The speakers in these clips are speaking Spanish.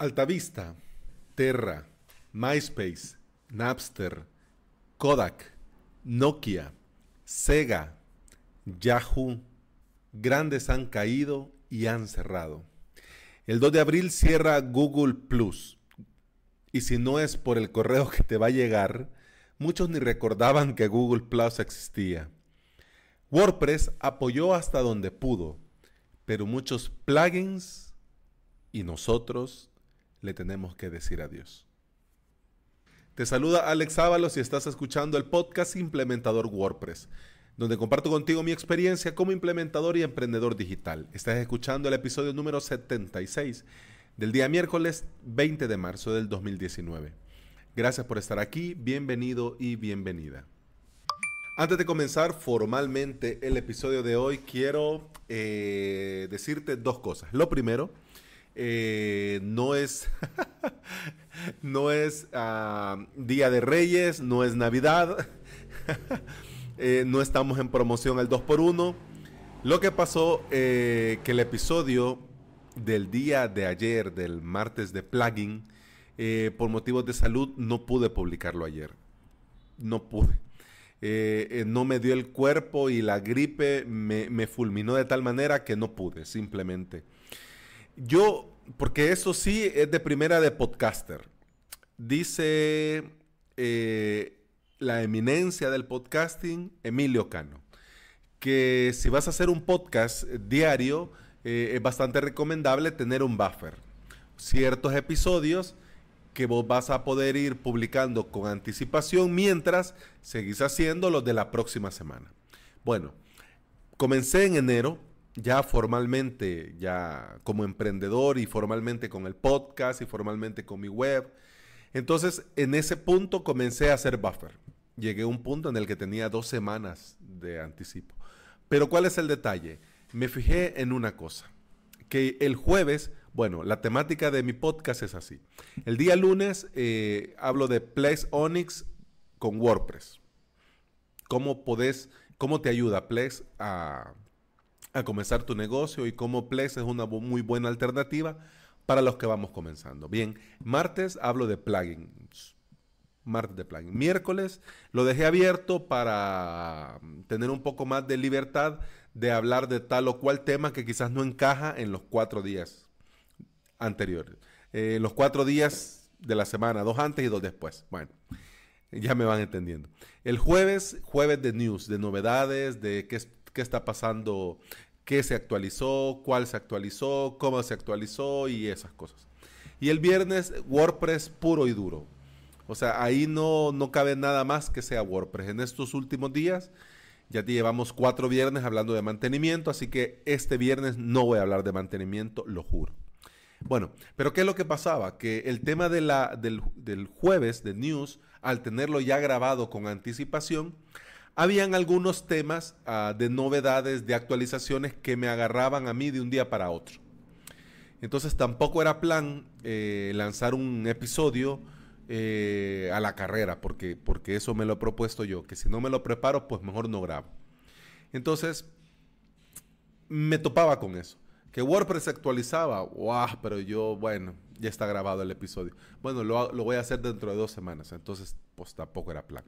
Altavista, Terra, MySpace, Napster, Kodak, Nokia, Sega, Yahoo, grandes han caído y han cerrado. El 2 de abril cierra Google Plus. Y si no es por el correo que te va a llegar, muchos ni recordaban que Google Plus existía. WordPress apoyó hasta donde pudo, pero muchos plugins y nosotros le tenemos que decir adiós. Te saluda Alex Ábalos y estás escuchando el podcast Implementador WordPress, donde comparto contigo mi experiencia como implementador y emprendedor digital. Estás escuchando el episodio número 76 del día miércoles 20 de marzo del 2019. Gracias por estar aquí, bienvenido y bienvenida. Antes de comenzar formalmente el episodio de hoy, quiero eh, decirte dos cosas. Lo primero, eh, no es, no es ah, Día de Reyes, no es Navidad, eh, no estamos en promoción al 2x1. Lo que pasó es eh, que el episodio del día de ayer, del martes de plugin, por motivos de salud no pude publicarlo ayer. No pude. no me dio el cuerpo y la gripe me, me, fulminó de tal manera que no pude, simplemente. Yo porque eso sí es de primera de podcaster. Dice eh, la eminencia del podcasting, Emilio Cano, que si vas a hacer un podcast diario, eh, es bastante recomendable tener un buffer. Ciertos episodios que vos vas a poder ir publicando con anticipación mientras seguís haciendo los de la próxima semana. Bueno, comencé en enero ya formalmente, ya como emprendedor y formalmente con el podcast y formalmente con mi web. Entonces, en ese punto comencé a hacer buffer. Llegué a un punto en el que tenía dos semanas de anticipo. Pero ¿cuál es el detalle? Me fijé en una cosa, que el jueves, bueno, la temática de mi podcast es así. El día lunes eh, hablo de Plex Onyx con WordPress. ¿Cómo podés, cómo te ayuda Plex a a comenzar tu negocio y cómo Plex es una muy buena alternativa para los que vamos comenzando. Bien, martes hablo de plugins. Martes de plugins. Miércoles lo dejé abierto para mm, tener un poco más de libertad de hablar de tal o cual tema que quizás no encaja en los cuatro días anteriores. Eh, los cuatro días de la semana, dos antes y dos después. Bueno. Ya me van entendiendo. El jueves, jueves de news, de novedades, de qué, qué está pasando, qué se actualizó, cuál se actualizó, cómo se actualizó y esas cosas. Y el viernes WordPress puro y duro. O sea, ahí no, no cabe nada más que sea WordPress. En estos últimos días ya llevamos cuatro viernes hablando de mantenimiento, así que este viernes no voy a hablar de mantenimiento, lo juro. Bueno, pero ¿qué es lo que pasaba? Que el tema de la, del, del, jueves de News, al tenerlo ya grabado con anticipación, habían algunos temas ah, de novedades, de actualizaciones que me agarraban a mí de un día para otro. Entonces tampoco era plan eh, lanzar un episodio eh, a la carrera, porque, porque eso me lo he propuesto yo, que si no me lo preparo, pues mejor no grabo. Entonces, me topaba con eso. Que WordPress actualizaba, wow, pero yo, bueno, ya está grabado el episodio. Bueno, lo, lo voy a hacer dentro de dos semanas, entonces pues tampoco era plan.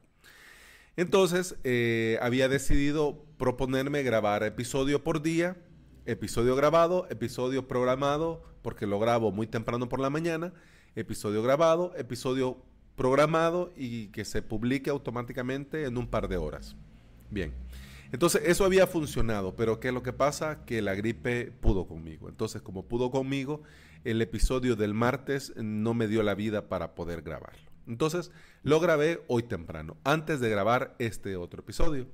Entonces, eh, había decidido proponerme grabar episodio por día, episodio grabado, episodio programado, porque lo grabo muy temprano por la mañana, episodio grabado, episodio programado y que se publique automáticamente en un par de horas. Bien. Entonces, eso había funcionado, pero ¿qué es lo que pasa? Que la gripe pudo conmigo. Entonces, como pudo conmigo, el episodio del martes no me dio la vida para poder grabarlo. Entonces, lo grabé hoy temprano, antes de grabar este otro episodio.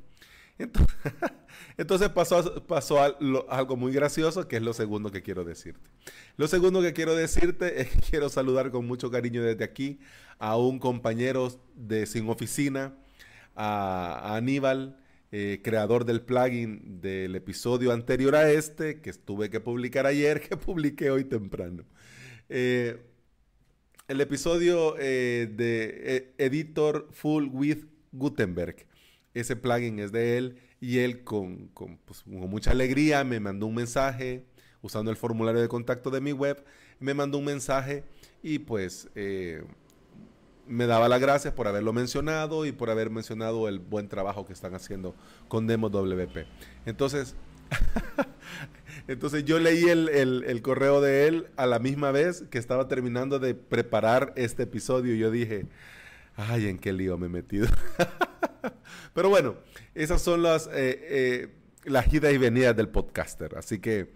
Entonces, pasó, algo muy gracioso, que es lo segundo que quiero decirte. Lo segundo que quiero decirte es que quiero saludar con mucho cariño desde aquí a un compañero de Sin Oficina, a, Aníbal, eh, creador del plugin del episodio anterior a este, que tuve que publicar ayer, que publiqué hoy temprano. Eh, el episodio eh, de eh, Editor Full with Gutenberg. Ese plugin es de él y él pues, con, mucha alegría me mandó un mensaje usando el formulario de contacto de mi web. Me mandó un mensaje y pues eh, me daba las gracias por haberlo mencionado y por haber mencionado el buen trabajo que están haciendo con Demo WP. Entonces... Entonces yo leí el, correo de él a la misma vez que estaba terminando de preparar este episodio. Y yo dije, ay, en qué lío me he metido. Pero bueno, esas son las, eh, eh, las idas y venidas del podcaster. Así que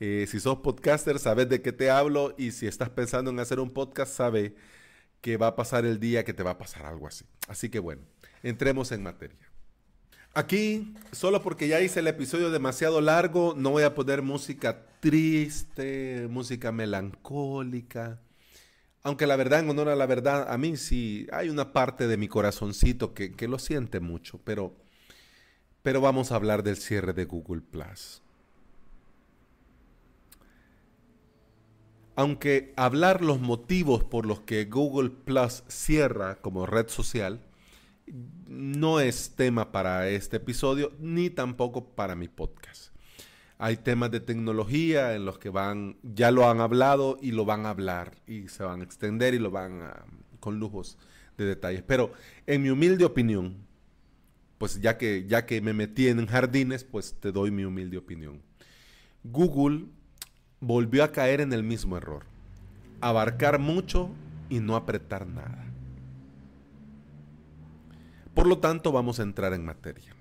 eh, si sos podcaster, sabes de qué te hablo. Y si estás pensando en hacer un podcast, sabe que va a pasar el día que te va a pasar algo así. Así que bueno, entremos en materia. Aquí, solo porque ya hice el episodio demasiado largo, no voy a poner música triste, música melancólica. Aunque la verdad, en honor a la verdad, a mí sí hay una parte de mi corazoncito que, lo siente mucho, pero, pero vamos a hablar del cierre de Google Plus. Aunque hablar los motivos por los que Google Plus cierra como red social no es tema para este episodio ni tampoco para mi podcast. Hay temas de tecnología en los que van, ya lo han hablado y lo van a hablar y se van a extender y lo van a, con lujos de detalles. Pero en mi humilde opinión, pues ya que, ya que me metí en jardines, pues te doy mi humilde opinión. Google volvió a caer en el mismo error. Abarcar mucho y no apretar nada. Por lo tanto, vamos a entrar en materia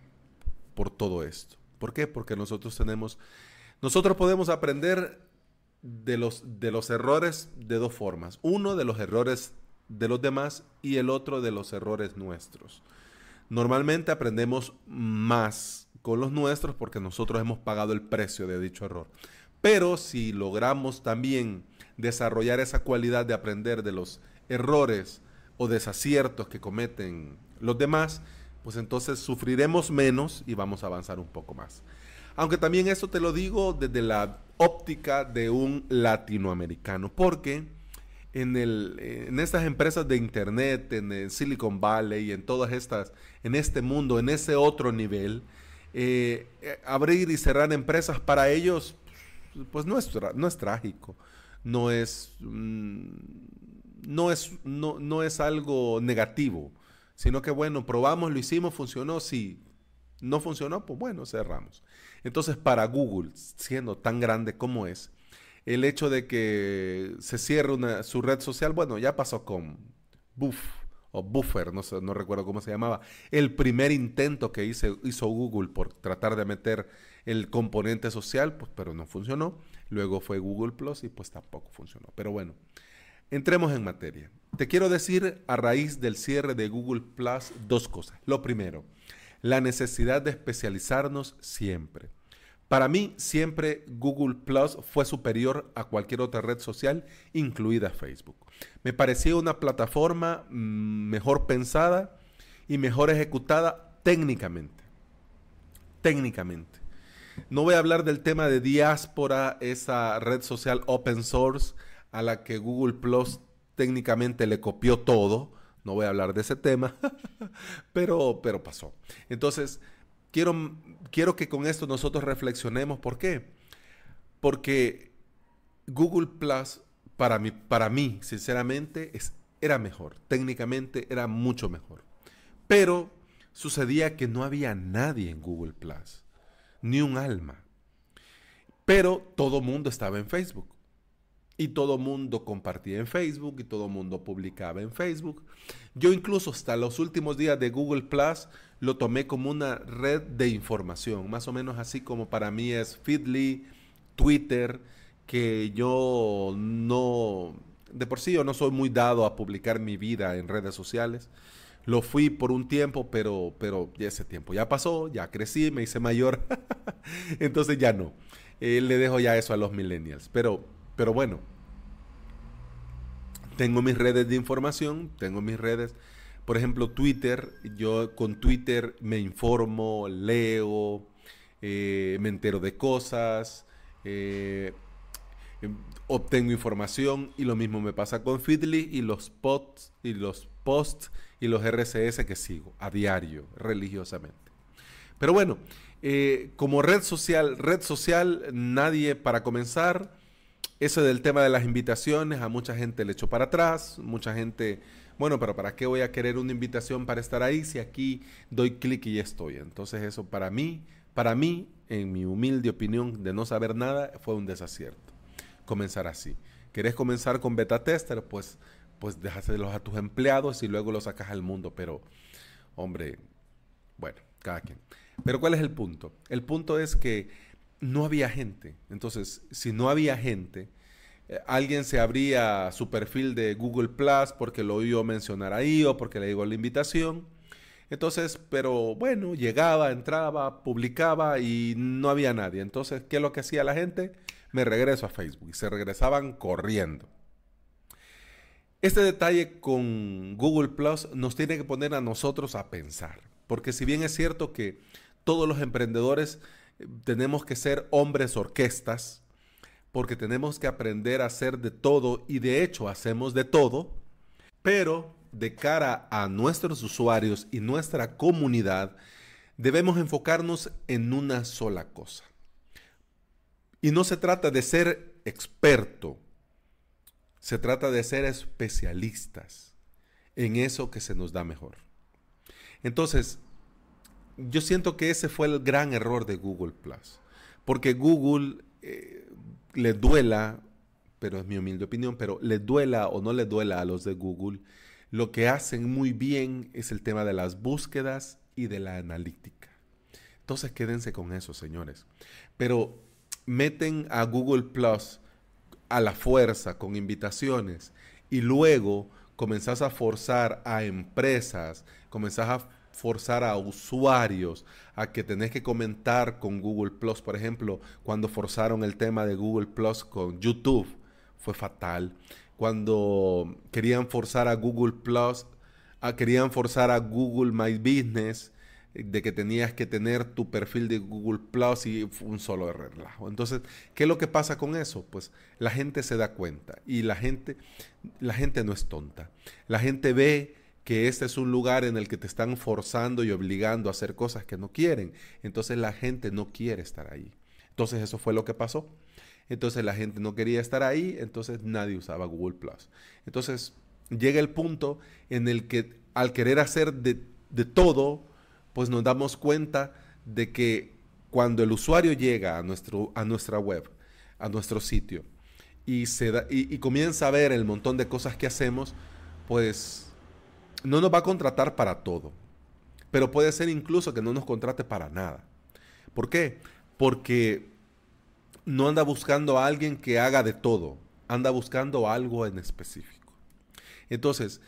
por todo esto. ¿Por qué? Porque nosotros tenemos, nosotros podemos aprender de los, de los errores de dos formas. Uno de los errores de los demás y el otro de los errores nuestros. Normalmente aprendemos más con los nuestros porque nosotros hemos pagado el precio de dicho error. Pero si logramos también desarrollar esa cualidad de aprender de los errores o desaciertos que cometen los demás, pues entonces sufriremos menos y vamos a avanzar un poco más. Aunque también eso te lo digo desde la óptica de un latinoamericano, porque en, el, en estas empresas de Internet, en Silicon Valley, en todas estas, en este mundo, en ese otro nivel, eh, eh, abrir y cerrar empresas para ellos, pues no es, no es trágico, no es, mm, no, es, no es algo negativo sino que bueno, probamos, lo hicimos, funcionó, Si No funcionó, pues bueno, cerramos. Entonces, para Google, siendo tan grande como es, el hecho de que se cierre su red social, bueno, ya pasó con Buff o Buffer, no, no recuerdo cómo se llamaba, el primer intento que hizo Google por tratar de meter el componente social, pues, pero no funcionó. Luego fue Google Plus y pues tampoco funcionó. Pero bueno, entremos en materia. Te quiero decir a raíz del cierre de Google Plus dos cosas. Lo primero, la necesidad de especializarnos siempre. Para mí, siempre Google Plus fue superior a cualquier otra red social, incluida Facebook. Me parecía una plataforma mm, mejor pensada y mejor ejecutada técnicamente. Técnicamente. No voy a hablar del tema de diáspora, esa red social open source a la que Google Plus técnicamente le copió todo, no voy a hablar de ese tema, pero, pero pasó. Entonces, quiero, quiero que con esto nosotros reflexionemos, ¿por qué? Porque Google Plus, para mí, para mí sinceramente, es, era mejor, técnicamente era mucho mejor, pero sucedía que no había nadie en Google Plus, ni un alma. Pero todo mundo estaba en Facebook. Y todo mundo compartía en Facebook y todo mundo publicaba en Facebook. Yo incluso hasta los últimos días de Google Plus lo tomé como una red de información, más o menos así como para mí es Feedly, Twitter, que yo no, de por sí yo no soy muy dado a publicar mi vida en redes sociales. Lo fui por un tiempo, pero, pero ese tiempo ya pasó, ya crecí, me hice mayor, entonces ya no. Eh, le dejo ya eso a los millennials, pero pero bueno, tengo mis redes de información, tengo mis redes, por ejemplo, Twitter, yo con Twitter me informo, leo, eh, me entero de cosas, eh, em, obtengo información y lo mismo me pasa con Feedly y los posts y los posts y los RCS que sigo a diario, religiosamente. Pero bueno, eh, como red social, red social, nadie para comenzar, eso del tema de las invitaciones, a mucha gente le echó para atrás, mucha gente, bueno, pero ¿para qué voy a querer una invitación para estar ahí si aquí doy clic y ya estoy? Entonces eso para mí, para mí, en mi humilde opinión de no saber nada, fue un desacierto. Comenzar así. ¿Querés comenzar con beta tester? Pues, pues déjaselos a tus empleados y luego los sacas al mundo, pero hombre, bueno, cada quien. Pero ¿cuál es el punto? El punto es que no había gente. Entonces, si no había gente, eh, alguien se abría su perfil de Google Plus porque lo vio mencionar ahí o porque le llegó la invitación. Entonces, pero bueno, llegaba, entraba, publicaba y no había nadie. Entonces, ¿qué es lo que hacía la gente? Me regreso a Facebook se regresaban corriendo. Este detalle con Google Plus nos tiene que poner a nosotros a pensar, porque si bien es cierto que todos los emprendedores tenemos que ser hombres orquestas, porque tenemos que aprender a hacer de todo y de hecho hacemos de todo, pero de cara a nuestros usuarios y nuestra comunidad, debemos enfocarnos en una sola cosa. Y no se trata de ser experto, se trata de ser especialistas en eso que se nos da mejor. Entonces, yo siento que ese fue el gran error de Google Plus. Porque Google eh, le duela, pero es mi humilde opinión, pero le duela o no le duela a los de Google, lo que hacen muy bien es el tema de las búsquedas y de la analítica. Entonces quédense con eso, señores. Pero meten a Google Plus a la fuerza con invitaciones y luego comenzás a forzar a empresas, comenzás a forzar a usuarios a que tenés que comentar con Google Plus, por ejemplo, cuando forzaron el tema de Google Plus con YouTube, fue fatal. Cuando querían forzar a Google Plus, a, ah, querían forzar a Google My Business eh, de que tenías que tener tu perfil de Google Plus y un solo relajo. Entonces, ¿qué es lo que pasa con eso? Pues la gente se da cuenta y la gente, la gente no es tonta. La gente ve que este es un lugar en el que te están forzando y obligando a hacer cosas que no quieren. Entonces la gente no quiere estar ahí. Entonces eso fue lo que pasó. Entonces la gente no quería estar ahí, entonces nadie usaba Google Plus. Entonces llega el punto en el que al querer hacer de, todo, pues nos damos cuenta de que cuando el usuario llega a, nuestro, a nuestra web, a nuestro sitio, y, se y comienza a ver el montón de cosas que hacemos, pues no nos va a contratar para todo, pero puede ser incluso que no nos contrate para nada. ¿Por qué? Porque no anda buscando a alguien que haga de todo, anda buscando algo en específico. Entonces,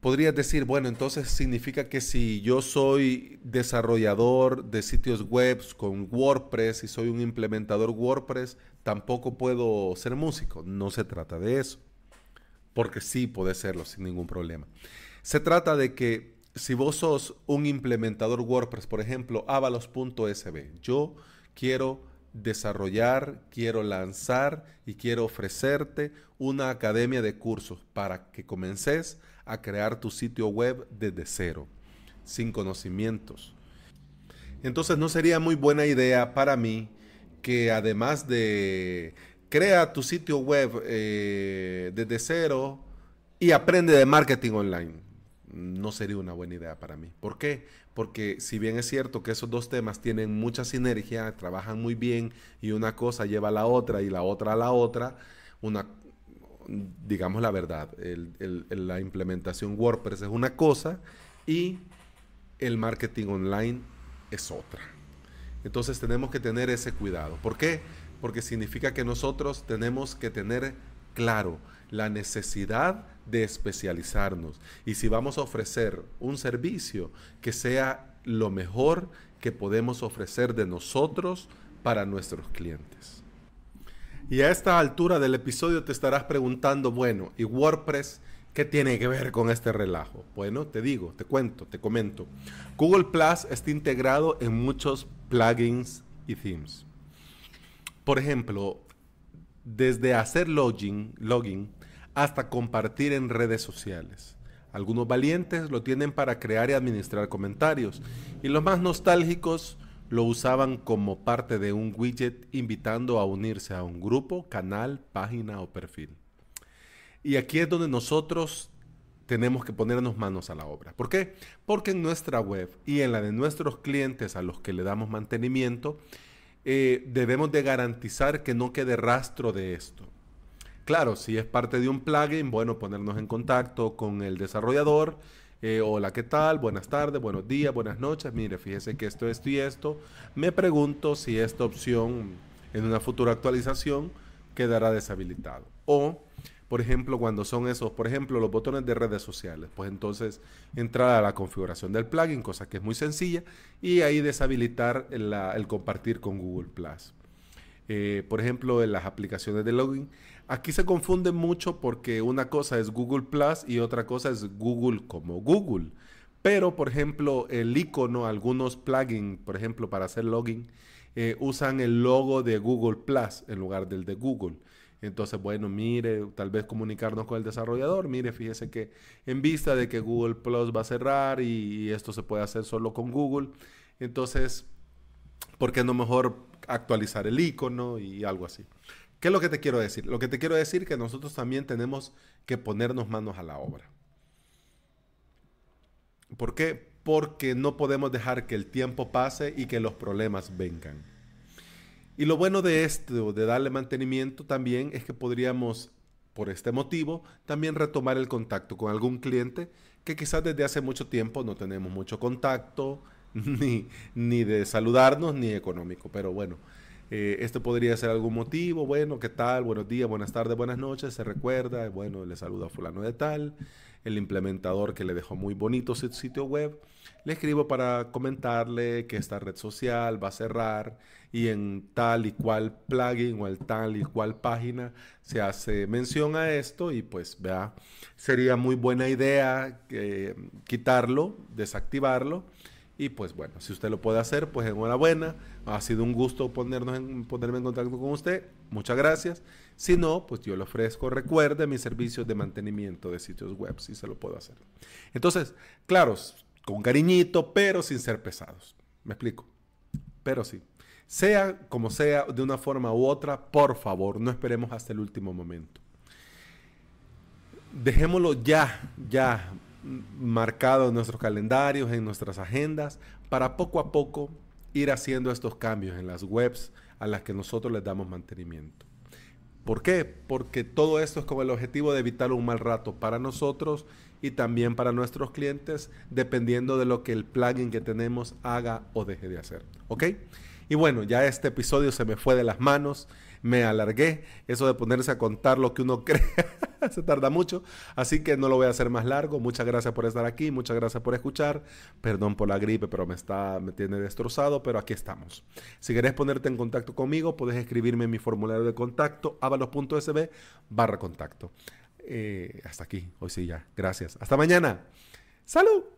podrías decir, bueno, entonces significa que si yo soy desarrollador de sitios web con WordPress y soy un implementador WordPress, tampoco puedo ser músico. No se trata de eso porque sí puede serlo sin ningún problema. Se trata de que si vos sos un implementador WordPress, por ejemplo, avalos.sb, yo quiero desarrollar, quiero lanzar y quiero ofrecerte una academia de cursos para que comences a crear tu sitio web desde cero, sin conocimientos. Entonces no sería muy buena idea para mí que además de crea tu sitio web eh, desde cero y aprende de marketing online. No sería una buena idea para mí. ¿Por qué? Porque si bien es cierto que esos dos temas tienen mucha sinergia, trabajan muy bien y una cosa lleva a la otra y la otra a la otra, una, digamos la verdad, la implementación WordPress es una cosa y el marketing online es otra. Entonces tenemos que tener ese cuidado. ¿Por qué? porque significa que nosotros tenemos que tener claro la necesidad de especializarnos. Y si vamos a ofrecer un servicio que sea lo mejor que podemos ofrecer de nosotros para nuestros clientes. Y a esta altura del episodio te estarás preguntando, bueno, ¿y WordPress qué tiene que ver con este relajo? Bueno, te digo, te cuento, te comento. Google Plus está integrado en muchos plugins y themes por ejemplo, desde hacer login, hasta compartir en redes sociales. Algunos valientes lo tienen para crear y administrar comentarios y los más nostálgicos lo usaban como parte de un widget invitando a unirse a un grupo, canal, página o perfil. Y aquí es donde nosotros tenemos que ponernos manos a la obra. ¿Por qué? Porque en nuestra web y en la de nuestros clientes a los que le damos mantenimiento, eh, debemos de garantizar que no quede rastro de esto. Claro, si es parte de un plugin, bueno, ponernos en contacto con el desarrollador. Eh, hola, ¿qué tal? Buenas tardes, buenos días, buenas noches. Mire, fíjese que esto, esto y esto. Me pregunto si esta opción en una futura actualización quedará deshabilitado. O por ejemplo, cuando son esos, por ejemplo, los botones de redes sociales. Pues entonces entrar a la configuración del plugin, cosa que es muy sencilla, y ahí deshabilitar el compartir con Google Plus. Eh, por ejemplo, en las aplicaciones de login. Aquí se confunden mucho porque una cosa es Google Plus y otra cosa es Google como Google. Pero, por ejemplo, el icono, algunos plugins, por ejemplo, para hacer login, eh, usan el logo de Google Plus en lugar del de Google. Entonces, bueno, mire, tal vez comunicarnos con el desarrollador, mire, fíjese que en vista de que Google Plus va a cerrar y, esto se puede hacer solo con Google, entonces, ¿por qué no mejor actualizar el icono y algo así? ¿Qué es lo que te quiero decir? Lo que te quiero decir es que nosotros también tenemos que ponernos manos a la obra. ¿Por qué? Porque no podemos dejar que el tiempo pase y que los problemas vengan. Y lo bueno de esto, de darle mantenimiento también, es que podríamos, por este motivo, también retomar el contacto con algún cliente que quizás desde hace mucho tiempo no tenemos mucho contacto, ni, ni de saludarnos, ni económico. Pero bueno, eh, esto podría ser algún motivo. Bueno, ¿qué tal? Buenos días, buenas tardes, buenas noches. Se recuerda, bueno, le saluda a fulano de tal el implementador que le dejó muy bonito su sitio web. Le escribo para comentarle que esta red social va a cerrar y en tal y cual plugin o en tal y cual página se hace mención a esto y pues vea, sería muy buena idea eh, quitarlo, desactivarlo y pues bueno, si usted lo puede hacer, pues enhorabuena. Ha sido un gusto ponernos ponerme en contacto con usted. Muchas gracias. Si no, pues yo le ofrezco, recuerde, mis servicios de mantenimiento de sitios web, si se lo puedo hacer. Entonces, claros, con cariñito, pero sin ser pesados. Me explico. Pero sí. Sea como sea, de una forma u otra, por favor, no esperemos hasta el último momento. Dejémoslo ya, ya marcado en nuestros calendarios, en nuestras agendas, para poco a poco ir haciendo estos cambios en las webs a las que nosotros les damos mantenimiento. ¿Por qué? Porque todo esto es con el objetivo de evitar un mal rato para nosotros y también para nuestros clientes, dependiendo de lo que el plugin que tenemos haga o deje de hacer. ¿Ok? Y bueno, ya este episodio se me fue de las manos me alargué. Eso de ponerse a contar lo que uno cree se tarda mucho. Así que no lo voy a hacer más largo. Muchas gracias por estar aquí. Muchas gracias por escuchar. Perdón por la gripe, pero me, está, me tiene destrozado. Pero aquí estamos. Si querés ponerte en contacto conmigo, puedes escribirme en mi formulario de contacto, avalos.sb barra contacto. Eh, hasta aquí. Hoy sí ya. Gracias. Hasta mañana. ¡Salud!